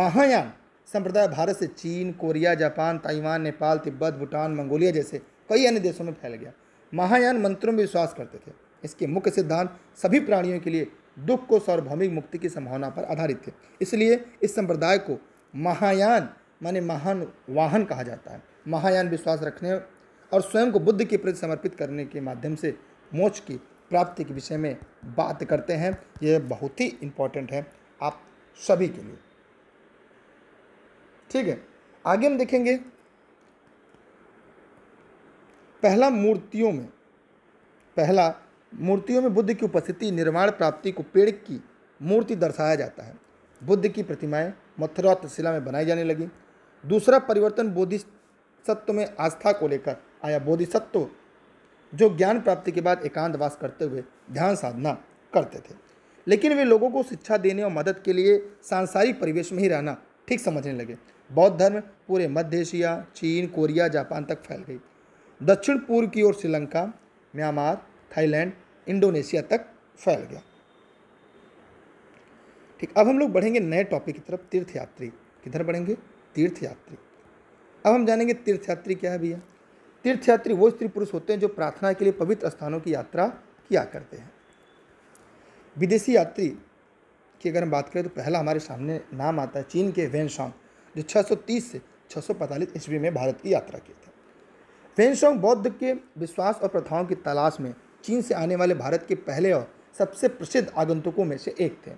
Speaker 1: महायान संप्रदाय भारत से चीन Korea Japan Taiwan Nepal Tibet Bhutan Mongolia जैसे कई अन्य देशों में फैल गया महायान मंत्रों में विश्वास करते थे इसके मुख्य सिद्धांत सभी प्राणियों के लिए दुख को सार्वभौमिक मुक्ति की संभावना पर आधारित थे इसलिए इस संप्रदाय को महायान माने महान वाहन कहा जाता है महायान विश्वास रखने और स्वयं को बुद्ध के प्रति समर्पित करने के माध्यम से मोक्ष की प्राप्ति के विषय में बात करते हैं यह बहुत ही इम्पोर्टेंट है आप सभी के लिए ठीक है आगे हम देखेंगे पहला मूर्तियों में पहला मूर्तियों में बुद्ध की उपस्थिति निर्माण प्राप्ति को पेड़ की मूर्ति दर्शाया जाता है बुद्ध की प्रतिमाएं मथुरा शिला में बनाई जाने लगी दूसरा परिवर्तन बोधिसत्व में आस्था को लेकर आया बोधिसत्व जो ज्ञान प्राप्ति के बाद एकांतवास करते हुए ध्यान साधना करते थे लेकिन वे लोगों को शिक्षा देने और मदद के लिए सांसारिक परिवेश में ही रहना ठीक समझने लगे बौद्ध धर्म पूरे मध्य एशिया चीन कोरिया जापान तक फैल गई दक्षिण पूर्व की ओर श्रीलंका म्यांमार थाईलैंड इंडोनेशिया तक फैल गया ठीक अब हम लोग बढ़ेंगे नए टॉपिक की तरफ तीर्थयात्री किधर बढ़ेंगे तीर्थयात्री अब हम जानेंगे तीर्थयात्री क्या है भैया तीर्थयात्री वो स्त्री पुरुष होते हैं जो प्रार्थना के लिए पवित्र स्थानों की यात्रा किया करते हैं विदेशी यात्री की अगर हम बात करें तो पहला हमारे सामने नाम आता है चीन के वेनशांग जो 630 से 645 ईस्वी में भारत की यात्रा किए थे फेंशोंग बौद्ध के विश्वास और प्रथाओं की तलाश में चीन से आने वाले भारत के पहले और सबसे प्रसिद्ध आगंतुकों में से एक थे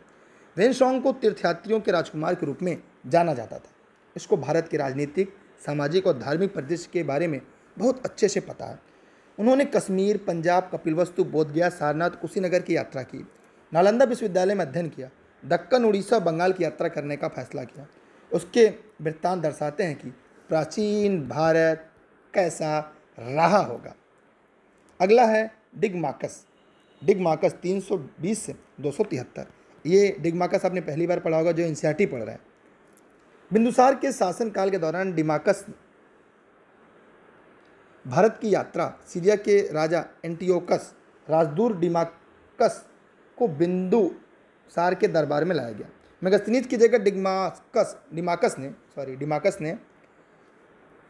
Speaker 1: वेनशोंग को तीर्थयात्रियों के राजकुमार के रूप में जाना जाता था इसको भारत के राजनीतिक सामाजिक और धार्मिक परिदृश्य के बारे में बहुत अच्छे से पता है उन्होंने कश्मीर पंजाब कपिलवस्तु बोधगया सारनाथ कुशीनगर की यात्रा की नालंदा विश्वविद्यालय में अध्ययन किया दक्कन उड़ीसा और बंगाल की यात्रा करने का फैसला किया उसके वृत्तांत दर्शाते हैं कि प्राचीन भारत कैसा रहा होगा अगला है डिगमाकस डिगमाकस 320 से दो ये डिगमाकस आपने पहली बार पढ़ा होगा जो एन पढ़ रहा है बिंदुसार के शासनकाल के दौरान डिमाकस भारत की यात्रा सीरिया के राजा एंटीओकस राजदूर डिमाकस को बिंदुसार के दरबार में लाया गया मेगस्तनीज की जगह डिगमाकस डिमाकस ने सॉरी डिमाकस ने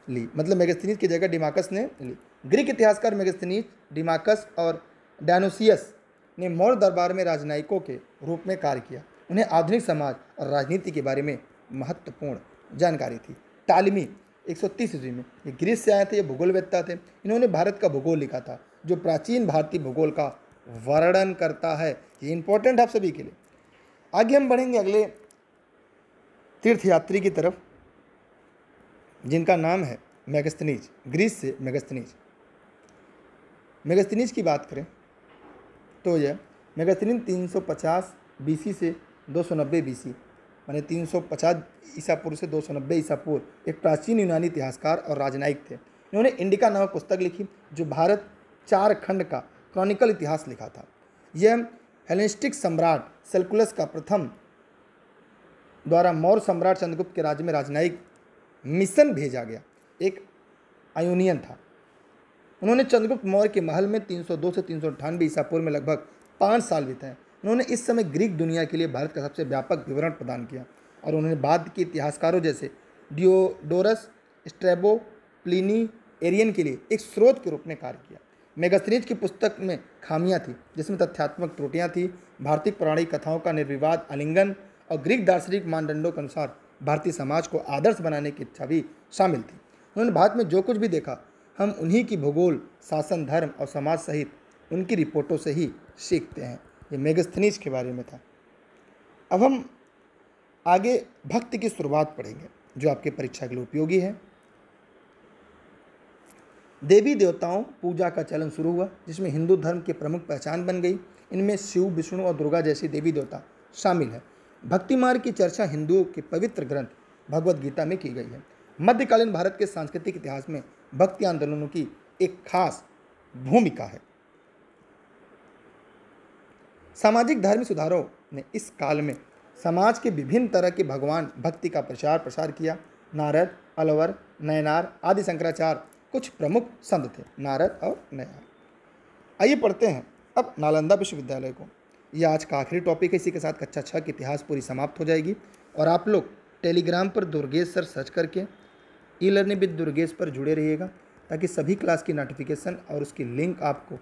Speaker 1: ली मतलब मेगस्थनीज की जगह डिमाकस ने ली ग्रीक इतिहासकार मेगस्थनीज डिमाकस और डायनोसियस ने मौर्य दरबार में राजनयिकों के रूप में कार्य किया उन्हें आधुनिक समाज और राजनीति के बारे में महत्वपूर्ण जानकारी थी तालमी 130 ईस्वी में ये ग्रीस से आए थे ये भूगोलवेत्ता थे इन्होंने भारत का भूगोल लिखा था जो प्राचीन भारतीय भूगोल का वर्णन करता है ये इंपॉर्टेंट है आप सभी के लिए आगे हम बढ़ेंगे अगले तीर्थयात्री की तरफ जिनका नाम है मेगस्तनीज ग्रीस से मेगस्तनीज मेगस्तनीज की बात करें तो यह मेगस्तनी 350 बीसी से 290 सी माने तीन ईसा पूर्व से 290 ईसा पूर्व एक प्राचीन यूनानी इतिहासकार और राजनयिक थे इन्होंने इंडिका नामक पुस्तक लिखी जो भारत चार खंड का क्रॉनिकल इतिहास लिखा था यह हेलेनिस्टिक सम्राट सेल्कुलस का प्रथम द्वारा मौर्य सम्राट चंद्रगुप्त के राज्य में राजनयिक मिशन भेजा गया एक आयोनियन था उन्होंने चंद्रगुप्त मौर्य के महल में 302 से तीन सौ ईसा पूर्व में लगभग पाँच साल बिताए उन्होंने इस समय ग्रीक दुनिया के लिए भारत का सबसे व्यापक विवरण प्रदान किया और उन्होंने बाद के इतिहासकारों जैसे डिओडोरस स्ट्रेबो प्लिनी एरियन के लिए एक स्रोत के रूप में कार्य किया मेगास्त्रीज की पुस्तक में खामियां थी जिसमें तथ्यात्मक त्रुटियाँ थी भारतीय पौराणिक कथाओं का निर्विवाद आलिंगन और ग्रीक दार्शनिक मानदंडों के अनुसार भारतीय समाज को आदर्श बनाने की इच्छा भी शामिल थी उन्होंने भारत में जो कुछ भी देखा हम उन्हीं की भूगोल शासन धर्म और समाज सहित उनकी रिपोर्टों से ही सीखते हैं ये मेगस्थनीज के बारे में था अब हम आगे भक्त की शुरुआत पढ़ेंगे जो आपके परीक्षा के लिए उपयोगी है देवी देवताओं पूजा का चलन शुरू हुआ जिसमें हिंदू धर्म की प्रमुख पहचान बन गई इनमें शिव विष्णु और दुर्गा जैसी देवी देवता शामिल है भक्ति मार्ग की चर्चा हिंदुओं के पवित्र ग्रंथ भगवत गीता में की गई है मध्यकालीन भारत के सांस्कृतिक इतिहास में भक्ति आंदोलनों की एक खास भूमिका है सामाजिक धार्मिक सुधारों ने इस काल में समाज के विभिन्न तरह के भगवान भक्ति का प्रचार प्रसार किया नारद अलवर नयनार आदि शंकराचार्य कुछ प्रमुख संत थे नारद और नयनार आइए पढ़ते हैं अब नालंदा विश्वविद्यालय को यह आज का आखिरी टॉपिक है इसी के साथ कक्षा छः की इतिहास पूरी समाप्त हो जाएगी और आप लोग टेलीग्राम पर दुर्गेश सर सर्च करके ई लर्निंग विद दुर्गेश पर जुड़े रहिएगा ताकि सभी क्लास की नोटिफिकेशन और उसकी लिंक आपको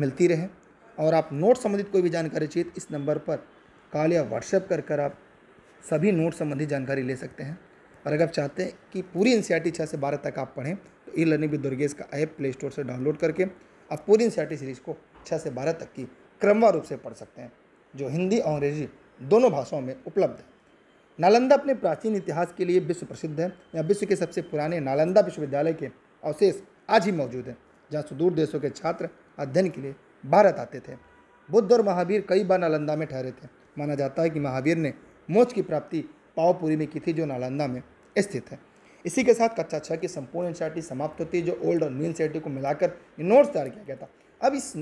Speaker 1: मिलती रहे और आप नोट संबंधित कोई भी जानकारी चाहिए तो इस नंबर पर कॉल या व्हाट्सएप कर कर आप सभी नोट संबंधी जानकारी ले सकते हैं और अगर आप चाहते हैं कि पूरी एन सी छः से बारह तक आप पढ़ें तो ई लर्निंग विद दुर्गेश का ऐप प्ले स्टोर से डाउनलोड करके आप पूरी एन सीरीज़ e को छः से बारह तक की क्रमवार रूप से पढ़ सकते हैं जो हिंदी और अंग्रेजी दोनों भाषाओं में उपलब्ध है नालंदा अपने प्राचीन इतिहास के लिए विश्व प्रसिद्ध है यहाँ विश्व के सबसे पुराने नालंदा विश्वविद्यालय के अवशेष आज ही मौजूद हैं जहाँ सुदूर देशों के छात्र अध्ययन के लिए भारत आते थे बुद्ध और महावीर कई बार नालंदा में ठहरे थे माना जाता है कि महावीर ने मोच की प्राप्ति पावपुरी में की थी जो नालंदा में स्थित है इसी के साथ कक्षा छः की संपूर्ण एन समाप्त होती है जो ओल्ड और न्यू एन को मिलाकर नोट्स तैयार किया गया था अब इस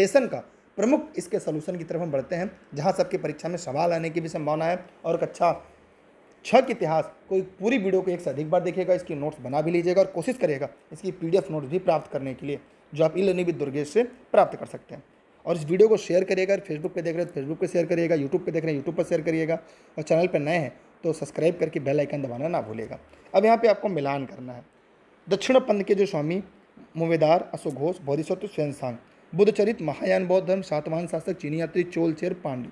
Speaker 1: लेसन का प्रमुख इसके सोल्यूशन की तरफ हम बढ़ते हैं जहाँ सबकी परीक्षा में सवाल आने की भी संभावना है और कक्षा अच्छा छः के इतिहास कोई पूरी वीडियो को एक से अधिक बार देखिएगा इसकी नोट्स बना भी लीजिएगा और कोशिश करिएगा इसकी पीडीएफ नोट्स भी प्राप्त करने के लिए जो आप इन भी दुर्गेश से प्राप्त कर सकते हैं और इस वीडियो को शेयर करिएगा फेसबुक पे देख रहे हैं तो फेसबुक पे शेयर करिएगा यूट्यूब पे देख रहे हैं यूट्यूब पर शेयर करिएगा और चैनल पर नए हैं तो सब्सक्राइब करके बेल आइकन दबाना ना भूलेगा अब यहाँ पे आपको मिलान करना है दक्षिण पंथ के जो स्वामी मुवेदार अशोक घोष बोधिसत्व स्वयं सांग बुद्ध चरित महायान बौद्ध धर्म सातवाहन शासक चीनी यात्री चोल चेर पांडे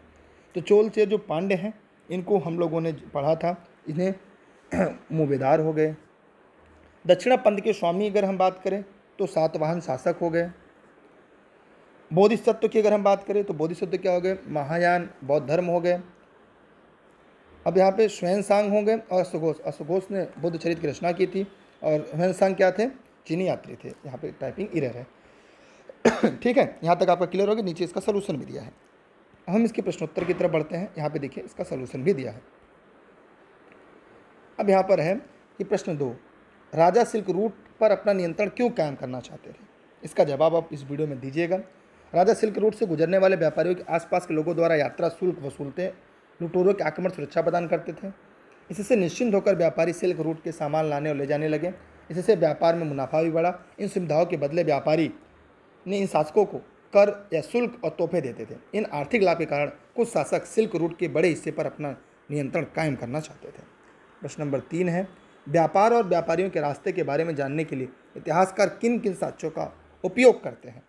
Speaker 1: तो चोल चेर जो पांडे हैं इनको हम लोगों ने पढ़ा था इन्हें मुबेदार हो गए दक्षिणा पंथ के स्वामी अगर हम बात करें तो सातवाहन शासक हो गए बोधिसत्व की अगर हम बात करें तो बोधिसत्व क्या हो गए महायान बौद्ध धर्म हो गए अब यहाँ पे स्वयं सांग होंगे और अश्वघोष अश्वघोष ने बुद्ध चरित्र की रचना की थी और स्वयं सांग क्या थे चीनी यात्री थे यहाँ पे टाइपिंग इरर है ठीक है यहाँ तक आपका क्लियर हो गया नीचे इसका सोलूशन भी दिया है हम इसके प्रश्नोत्तर की तरफ बढ़ते हैं यहाँ पे देखिए इसका सोलूशन भी दिया है अब यहाँ पर है कि प्रश्न दो राजा सिल्क रूट पर अपना नियंत्रण क्यों कायम करना चाहते थे इसका जवाब आप इस वीडियो में दीजिएगा राजा सिल्क रूट से गुजरने वाले व्यापारियों के आसपास के लोगों द्वारा यात्रा शुल्क वसूलते लुटोरों के आक्रमण सुरक्षा प्रदान करते थे इससे निश्चिंत होकर व्यापारी सिल्क रूट के सामान लाने और ले जाने लगे इससे व्यापार में मुनाफा भी बढ़ा इन सुविधाओं के बदले व्यापारी ने इन शासकों को कर या शुल्क और तोहफे देते थे इन आर्थिक लाभ के कारण कुछ शासक सिल्क रूट के बड़े हिस्से पर अपना नियंत्रण कायम करना चाहते थे प्रश्न नंबर तीन है व्यापार और व्यापारियों के रास्ते के बारे में जानने के लिए इतिहासकार किन किन साक्ष्यों का उपयोग करते हैं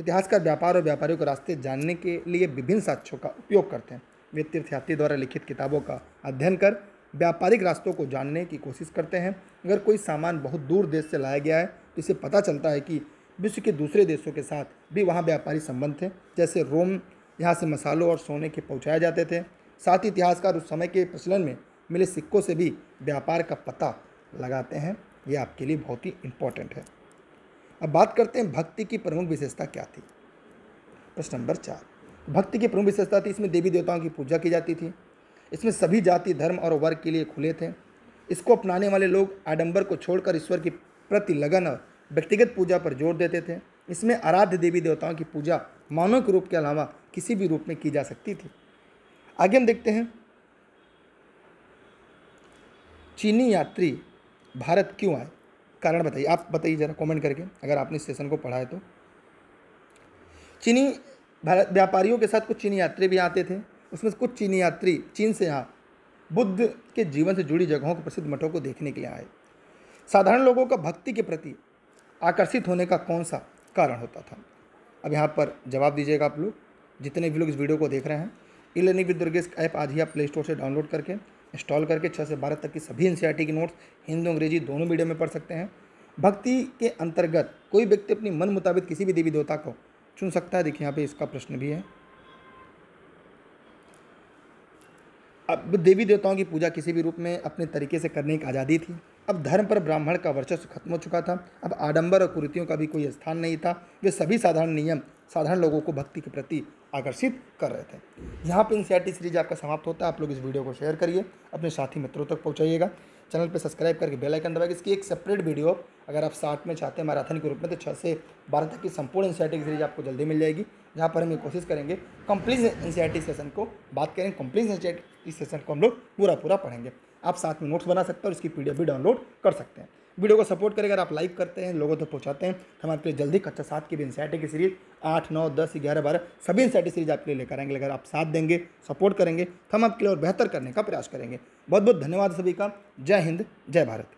Speaker 1: इतिहासकार व्यापार और व्यापारियों के रास्ते जानने के लिए विभिन्न साक्ष्यों का उपयोग करते हैं वे तीर्थयात्री द्वारा लिखित किताबों का अध्ययन कर व्यापारिक रास्तों को जानने की कोशिश करते हैं अगर कोई सामान बहुत दूर देश से लाया गया है तो इसे पता चलता है कि विश्व के दूसरे देशों के साथ भी वहाँ व्यापारी संबंध थे जैसे रोम यहाँ से मसालों और सोने के पहुँचाए जाते थे साथ ही इतिहासकार उस समय के प्रचलन में मिले सिक्कों से भी व्यापार का पता लगाते हैं ये आपके लिए बहुत ही इम्पोर्टेंट है अब बात करते हैं भक्ति की प्रमुख विशेषता क्या थी प्रश्न नंबर चार भक्ति की प्रमुख विशेषता थी इसमें देवी देवताओं की पूजा की जाती थी इसमें सभी जाति धर्म और वर्ग के लिए खुले थे इसको अपनाने वाले लोग आडंबर को छोड़कर ईश्वर के प्रति लगन और व्यक्तिगत पूजा पर जोर देते थे इसमें आराध्य देवी देवताओं की पूजा मानव के रूप के अलावा किसी भी रूप में की जा सकती थी आगे हम देखते हैं चीनी यात्री भारत क्यों आए कारण बताइए आप बताइए ज़रा कमेंट करके अगर आपने इस सेशन को पढ़ा है तो चीनी भारत व्यापारियों के साथ कुछ चीनी यात्री भी आते थे उसमें कुछ चीनी यात्री चीन से यहाँ बुद्ध के जीवन से जुड़ी जगहों के प्रसिद्ध मठों को देखने के लिए आए साधारण लोगों का भक्ति के प्रति आकर्षित होने का कौन सा कारण होता था अब यहाँ पर जवाब दीजिएगा आप लोग जितने भी लोग इस वीडियो को देख रहे हैं e learning with Durgesh app आज ही आप प्ले स्टोर से डाउनलोड करके इंस्टॉल करके छः से बारह तक की सभी एन e की नोट्स हिंदी अंग्रेजी दोनों मीडियम में पढ़ सकते हैं भक्ति के अंतर्गत कोई व्यक्ति अपनी मन मुताबिक किसी भी देवी देवता को चुन सकता है देखिए यहाँ पे इसका प्रश्न भी है अब देवी देवताओं की पूजा किसी भी रूप में अपने तरीके से करने की आज़ादी थी अब धर्म पर ब्राह्मण का वर्चस्व खत्म हो चुका था अब आडंबर और कुरीतियों का भी कोई स्थान नहीं था वे सभी साधारण नियम साधारण लोगों को भक्ति के प्रति आकर्षित कर रहे थे यहाँ पर एन सीरीज आपका समाप्त होता है आप लोग इस वीडियो को शेयर करिए अपने साथी मित्रों तक पहुँचाइएगा चैनल पर सब्सक्राइब करके बेल आइकन दबाएगा इसकी एक सेपरेट वीडियो अगर आप साठ में चाहते हैं मैराथन के रूप में तो छः से बारह तक की संपूर्ण एन सीरीज आपको जल्दी मिल जाएगी जहाँ पर हम ये कोशिश करेंगे कंप्लीट एन सेशन को बात करें कंप्लीट एन सेशन को हम लोग पूरा पूरा पढ़ेंगे आप साथ में नोट्स बना सकते हैं और इसकी पी भी डाउनलोड कर सकते हैं वीडियो को सपोर्ट करें अगर आप लाइक करते हैं लोगों तक तो पहुंचाते हैं तो हमारे लिए जल्दी कक्षा सात की भी इंसाइटी की सीरीज आठ नौ दस ग्यारह बारह सभी इंसाइटी सीरीज आपके लिए लेकर आएंगे अगर आप साथ देंगे सपोर्ट करेंगे तो हम आपके लिए और बेहतर करने का प्रयास करेंगे बहुत बहुत धन्यवाद सभी का जय हिंद जय भारत